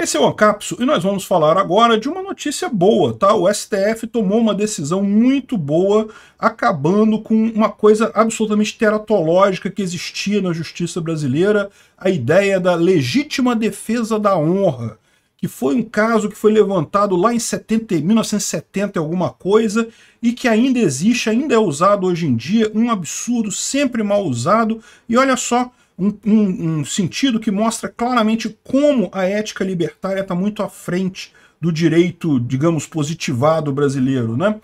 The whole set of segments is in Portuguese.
Esse é o Ancapso e nós vamos falar agora de uma notícia boa, tá? O STF tomou uma decisão muito boa, acabando com uma coisa absolutamente teratológica que existia na justiça brasileira, a ideia da legítima defesa da honra, que foi um caso que foi levantado lá em 70, 1970 alguma coisa e que ainda existe, ainda é usado hoje em dia, um absurdo sempre mal usado. E olha só, um, um, um sentido que mostra claramente como a ética libertária está muito à frente do direito, digamos, positivado brasileiro, né?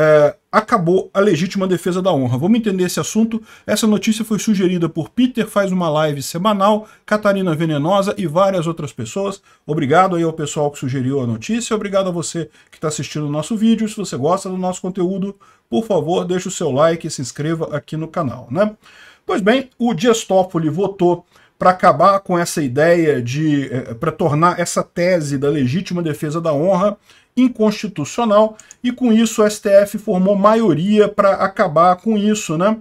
É, acabou a legítima defesa da honra. Vamos entender esse assunto. Essa notícia foi sugerida por Peter, faz uma live semanal, Catarina Venenosa e várias outras pessoas. Obrigado aí ao pessoal que sugeriu a notícia. Obrigado a você que está assistindo o nosso vídeo. Se você gosta do nosso conteúdo, por favor, deixe o seu like e se inscreva aqui no canal, né? Pois bem, o Dias Toffoli votou para acabar com essa ideia de. Eh, para tornar essa tese da legítima defesa da honra inconstitucional, e com isso o STF formou maioria para acabar com isso, né?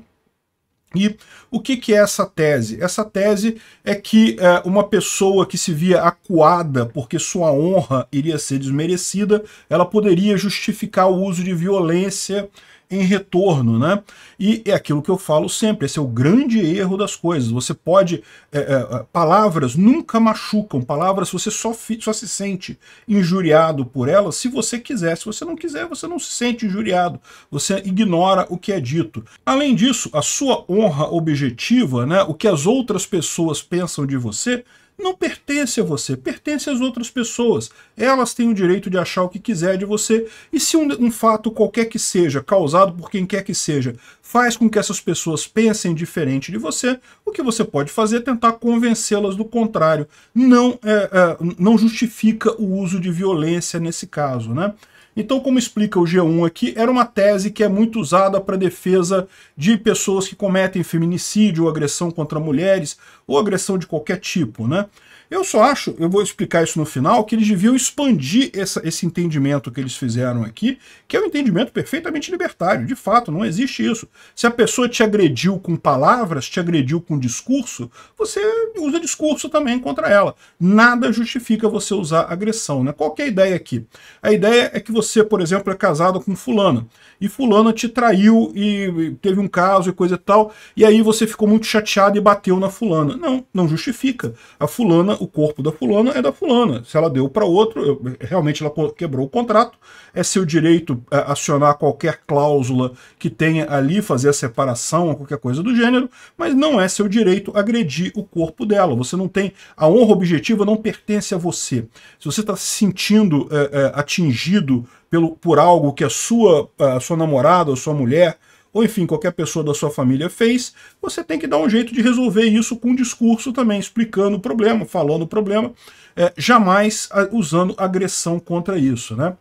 E o que, que, é essa tese? Essa tese é que é, uma pessoa que se via acuada porque sua honra iria ser desmerecida, ela poderia justificar o uso de violência em retorno, né? E é aquilo que eu falo sempre, esse é o grande erro das coisas. Você pode... É, é, é palavras nunca machucam, palavras você só, só se sente injuriado por elas se você quiser. Se você não quiser, você não se sente injuriado, você ignora o que é dito. Além disso, a sua honra objetiva, né, o que as outras pessoas pensam de você, não pertence a você, pertence às outras pessoas. Elas têm o direito de achar o que quiser de você, e se um, um, fato qualquer que seja, causado por quem quer que seja, faz com que essas pessoas pensem diferente de você, o que você pode fazer é tentar convencê-las do contrário. Não, é, é, não justifica o uso de violência nesse caso, né? Então, como explica o G1 aqui, era uma tese que é muito usada para defesa de pessoas que cometem feminicídio, ou agressão contra mulheres, ou agressão de qualquer tipo, né? Eu só acho, eu vou explicar isso no final, que eles deviam expandir essa, esse entendimento que eles fizeram aqui, que é um entendimento perfeitamente libertário. De fato, não existe isso. Se a pessoa te agrediu com palavras, te agrediu com discurso, você usa discurso também contra ela. Nada justifica você usar agressão. Né? Qual é a ideia aqui? A ideia é que você, por exemplo, é casado com fulano, e fulano te traiu e teve um caso e coisa e tal, e aí você ficou muito chateado e bateu na fulana. Não, não justifica. A fulana o corpo da fulana é da fulana. Se ela deu para outro, realmente ela quebrou o contrato, é seu direito é, acionar qualquer cláusula que tenha ali, fazer a separação, qualquer coisa do gênero, mas não é seu direito agredir o corpo dela. Você não tem. A honra objetiva não pertence a você. Se você está se sentindo é, é, atingido pelo, por algo que a sua, a sua namorada, a sua mulher, ou enfim, qualquer pessoa da sua família fez, você tem que dar um jeito de resolver isso com um discurso também, explicando o problema, falando o problema, é, jamais usando agressão contra isso. Né?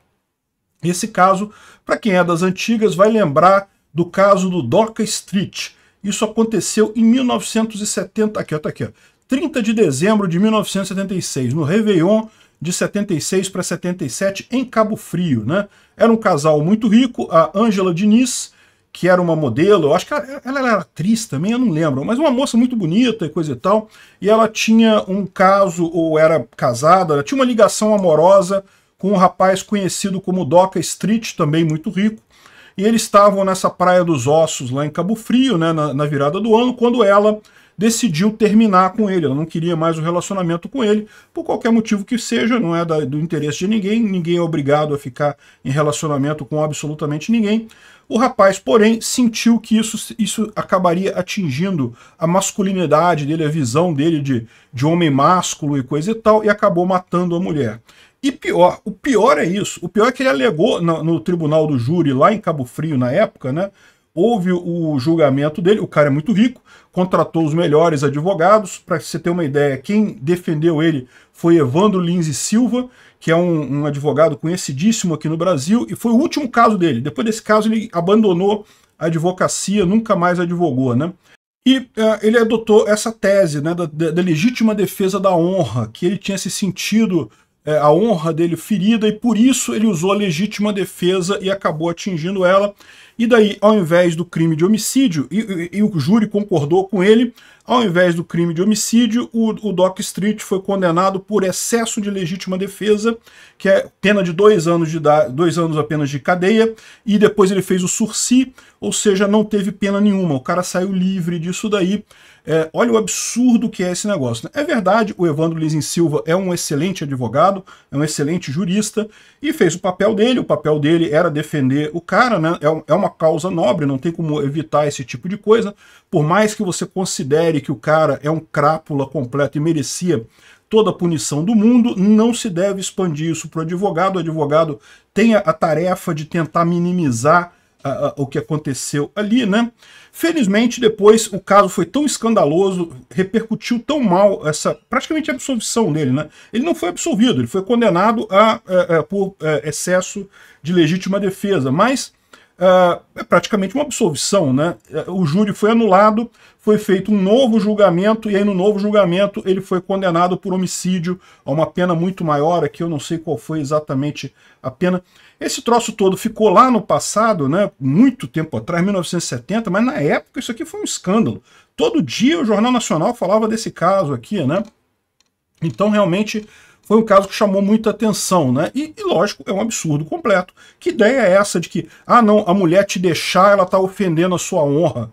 Esse caso, para quem é das antigas, vai lembrar do caso do Doca Street. Isso aconteceu em 1970, aqui, ó, tá aqui, ó, 30 de dezembro de 1976, no Réveillon de 76 para 77, em Cabo Frio. Né? Era um casal muito rico, a Ângela Diniz que era uma modelo, eu acho que ela, ela, era atriz também, eu não lembro, mas uma moça muito bonita e coisa e tal, e ela tinha um caso, ou era casada, ela tinha uma ligação amorosa com um rapaz conhecido como Doca Street, também muito rico, e eles estavam nessa Praia dos Ossos, lá em Cabo Frio, né, na, na virada do ano, quando ela decidiu terminar com ele. Ela não queria mais o relacionamento com ele, por qualquer motivo que seja, não é do interesse de ninguém, ninguém é obrigado a ficar em relacionamento com absolutamente ninguém. O rapaz, porém, sentiu que isso, isso acabaria atingindo a masculinidade dele, a visão dele de, de homem másculo e coisa e tal, e acabou matando a mulher. E pior, o pior é isso. O pior é que ele alegou no, no tribunal do júri lá em Cabo Frio na época, né? houve o julgamento dele, o cara é muito rico, contratou os melhores advogados, para você ter uma ideia, quem defendeu ele foi Evandro Lins e Silva, que é um, um, advogado conhecidíssimo aqui no Brasil, e foi o último caso dele, depois desse caso ele abandonou a advocacia, nunca mais advogou, né? E uh, ele adotou essa tese né, da, da legítima defesa da honra, que ele tinha se sentido é, a honra dele ferida e por isso ele usou a legítima defesa e acabou atingindo ela. E daí, ao invés do crime de homicídio, e, e, e o júri concordou com ele, ao invés do crime de homicídio, o, o, Doc Street foi condenado por excesso de legítima defesa, que é pena de dois anos, de dois anos apenas de cadeia, e depois ele fez o sursi, ou seja, não teve pena nenhuma. O cara saiu livre disso daí. É, olha o absurdo que é esse negócio. Né? É verdade, o Evandro Lins Silva é um excelente advogado, é um excelente jurista, e fez o papel dele. O papel dele era defender o cara, né? É, é uma causa nobre, não tem como evitar esse tipo de coisa. Por mais que você considere que o cara é um crápula completo e merecia toda a punição do mundo, não se deve expandir isso para o advogado. O advogado tem a tarefa de tentar minimizar a, a, o que aconteceu ali, né? Felizmente, depois o caso foi tão escandaloso, repercutiu tão mal essa praticamente absolvição dele, né? Ele não foi absolvido, ele foi condenado a, a é, é, por é, excesso de legítima defesa, mas Uh, é praticamente uma absolvição, né? O júri foi anulado, foi feito um novo julgamento, e aí no novo julgamento ele foi condenado por homicídio a uma pena muito maior, aqui eu não sei qual foi exatamente a pena. Esse troço todo ficou lá no passado, né? Muito tempo atrás, 1970, mas na época isso aqui foi um escândalo. Todo dia o Jornal Nacional falava desse caso aqui, né? Então realmente foi um caso que chamou muita atenção, né? E, e, lógico, é um absurdo completo. Que ideia é essa de que, ah, não, a mulher te deixar, ela está ofendendo a sua honra?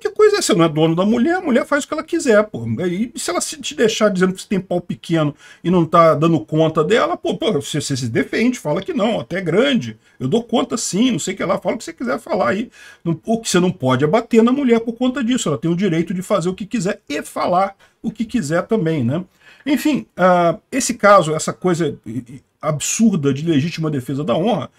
Que coisa é, você não é dono da mulher, a mulher faz o que ela quiser, pô. E se ela se te deixar dizendo que você tem pau pequeno e não tá dando conta dela, pô, pô você, você, se defende, fala que não, até é grande. Eu dou conta sim, não sei o que lá, fala o que você quiser falar aí. O que você não pode é bater na mulher por conta disso. Ela tem o direito de fazer o que quiser e falar o que quiser também, né? Enfim, uh, esse caso, essa coisa eh, absurda de legítima defesa da honra,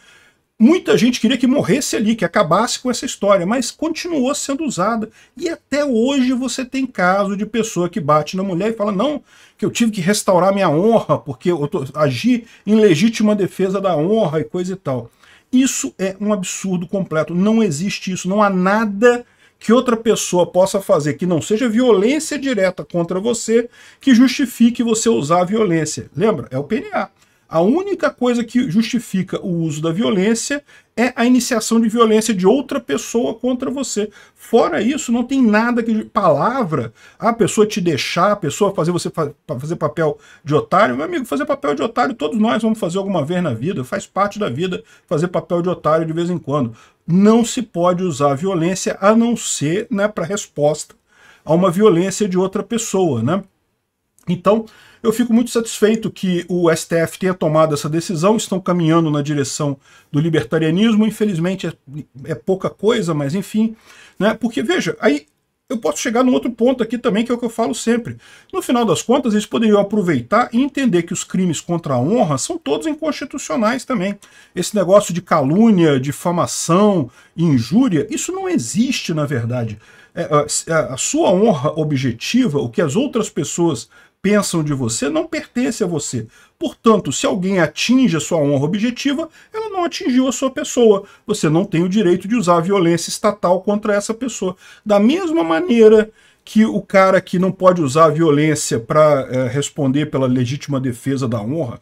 Muita gente queria que morresse ali, que acabasse com essa história, mas continuou sendo usada. E até hoje você tem caso de pessoa que bate na mulher e fala: não, que eu tive que restaurar minha honra, porque eu tô, agi em legítima defesa da honra e coisa e tal. Isso é um absurdo completo. Não existe isso. Não há nada que outra pessoa possa fazer que não seja violência direta contra você que justifique você usar a violência. Lembra? É o PNA. A única coisa que justifica o uso da violência é a iniciação de violência de outra pessoa contra você. Fora isso, não tem nada que. Palavra, ah, a pessoa te deixar, a pessoa fazer você fa fazer papel de otário. Meu amigo, fazer papel de otário, todos nós vamos fazer alguma vez na vida, faz parte da vida fazer papel de otário de vez em quando. Não se pode usar violência a não ser né, para resposta a uma violência de outra pessoa. Né? Então, eu fico muito satisfeito que o STF tenha tomado essa decisão, estão caminhando na direção do libertarianismo, infelizmente é, é pouca coisa, mas enfim, né? Porque veja, aí eu posso chegar num outro ponto aqui também, que é o que eu falo sempre. No final das contas, eles poderiam aproveitar e entender que os crimes contra a honra são todos inconstitucionais também. Esse negócio de calúnia, difamação, injúria, isso não existe na verdade. É, é, é, a sua honra objetiva, o que as outras pessoas pensam de você não pertence a você. Portanto, se alguém atinge a sua honra objetiva, ela não atingiu a sua pessoa. Você não tem o direito de usar a violência estatal contra essa pessoa. Da mesma maneira que o cara que não pode usar a violência para é, eh, responder pela legítima defesa da honra,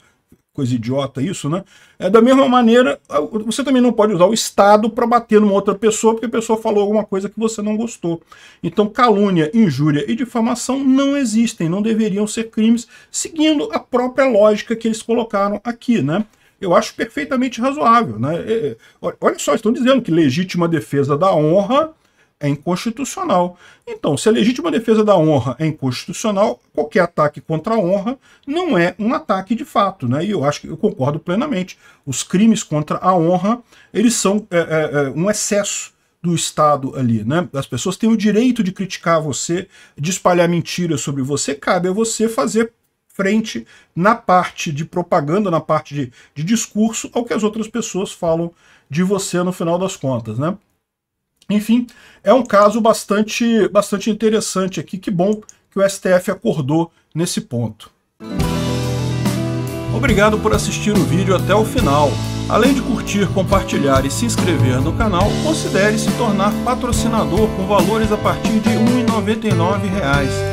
coisa idiota isso, né? É da mesma maneira, você também não pode usar o Estado para bater numa outra pessoa porque a pessoa falou alguma coisa que você não gostou. Então, calúnia, injúria e difamação não existem, não deveriam ser crimes, seguindo a própria lógica que eles colocaram aqui, né? Eu acho perfeitamente razoável, né? É, é, olha só, estão dizendo que legítima defesa da honra é inconstitucional. Então, se a legítima defesa da honra é inconstitucional, qualquer ataque contra a honra não é um ataque de fato. Né? E eu acho que eu concordo plenamente. Os crimes contra a honra, eles são é, é, é um excesso do Estado ali, né? As pessoas têm o direito de criticar você, de espalhar mentiras sobre você, cabe a você fazer frente na parte de propaganda, na parte de, de discurso, ao que as outras pessoas falam de você no final das contas, né? Enfim, é um caso bastante, bastante interessante aqui. Que bom que o STF acordou nesse ponto. Obrigado por assistir o vídeo até o final. Além de curtir, compartilhar e se inscrever no canal, considere se tornar patrocinador com valores a partir de R$ 1,99